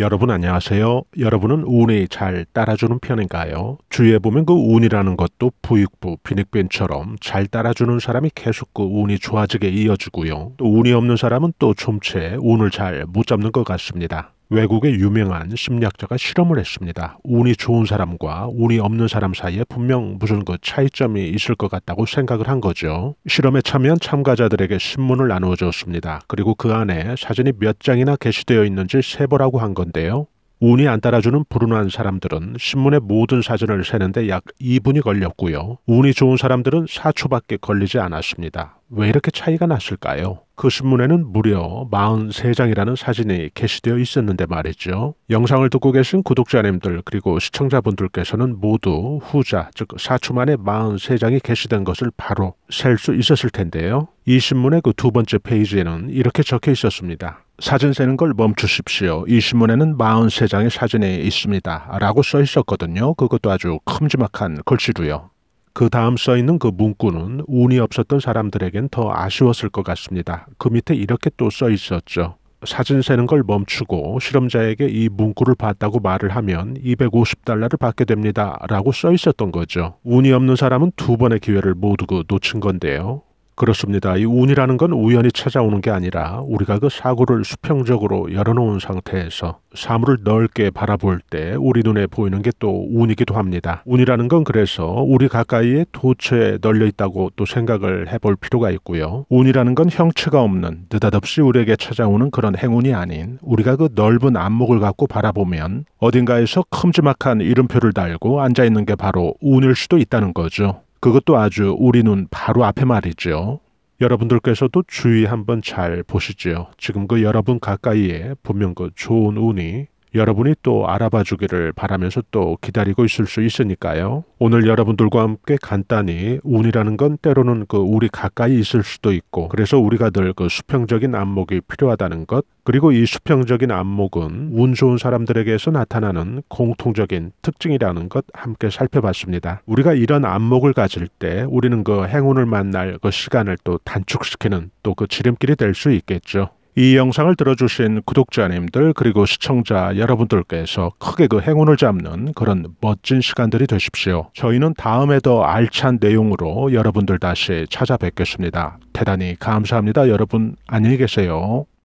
여러분 안녕하세요. 여러분은 운이 잘 따라주는 편인가요? 주위에 보면 그 운이라는 것도 부익부, 빈익빈처럼잘 따라주는 사람이 계속 그 운이 좋아지게 이어지고요. 또 운이 없는 사람은 또 좀체 운을 잘 못 잡는 것 같습니다. 외국의 유명한 심리학자가 실험을 했습니다. 운이 좋은 사람과 운이 없는 사람 사이에 분명 무슨 그 차이점이 있을 것 같다고 생각을 한 거죠. 실험에 참여한 참가자들에게 신문을 나누어 주었습니다 그리고 그 안에 사진이 몇 장이나 게시되어 있는지 세보라고 한 건데요. 운이 안 따라주는 불운한 사람들은 신문의 모든 사진을 세는데 약 2분이 걸렸고요. 운이 좋은 사람들은 4초밖에 걸리지 않았습니다. 왜 이렇게 차이가 났을까요? 그 신문에는 무려 43장이라는 사진이 게시되어 있었는데 말이죠. 영상을 듣고 계신 구독자님들 그리고 시청자분들께서는 모두 후자, 즉사추만에 43장이 게시된 것을 바로 셀 수 있었을 텐데요. 이 신문의 그 두 번째 페이지에는 이렇게 적혀 있었습니다. 사진 세는 걸 멈추십시오. 이 신문에는 43장의 사진이 있습니다. 라고 써 있었거든요. 그것도 아주 큼지막한 글씨로요. 그 다음 써 있는 그 문구는 운이 없었던 사람들에겐 더 아쉬웠을 것 같습니다. 그 밑에 이렇게 또 써 있었죠. 사진 세는 걸 멈추고 실험자에게 이 문구를 봤다고 말을 하면 250달러를 받게 됩니다. 라고 써 있었던 거죠. 운이 없는 사람은 두 번의 기회를 모두 그 놓친 건데요. 그렇습니다. 이 운이라는 건 우연히 찾아오는 게 아니라 우리가 그 사고를 수평적으로 열어놓은 상태에서 사물을 넓게 바라볼 때 우리 눈에 보이는 게 또 운이기도 합니다. 운이라는 건 그래서 우리 가까이에 도처에 널려 있다고 또 생각을 해볼 필요가 있고요. 운이라는 건 형체가 없는 느닷없이 우리에게 찾아오는 그런 행운이 아닌 우리가 그 넓은 안목을 갖고 바라보면 어딘가에서 큼지막한 이름표를 달고 앉아있는 게 바로 운일 수도 있다는 거죠. 그것도 아주 우리 눈 바로 앞에 말이죠. 여러분들께서도 주의 한번 잘 보시지요. 지금 그 여러분 가까이에 분명 그 좋은 운이 여러분이 또 알아봐 주기를 바라면서 또 기다리고 있을 수 있으니까요. 오늘 여러분들과 함께 간단히 운이라는 건 때로는 그 우리 가까이 있을 수도 있고 그래서 우리가 늘그 수평적인 안목이 필요하다는 것 그리고 이 수평적인 안목은 운 좋은 사람들에게서 나타나는 공통적인 특징이라는 것 함께 살펴봤습니다. 우리가 이런 안목을 가질 때 우리는 그 행운을 만날 그 시간을 또 단축시키는 또 그 지름길이 될 수 있겠죠. 이 영상을 들어주신 구독자님들 그리고 시청자 여러분들께서 크게 그 행운을 잡는 그런 멋진 시간들이 되십시오. 저희는 다음에 더 알찬 내용으로 여러분들 다시 찾아뵙겠습니다. 대단히 감사합니다. 여러분 안녕히 계세요.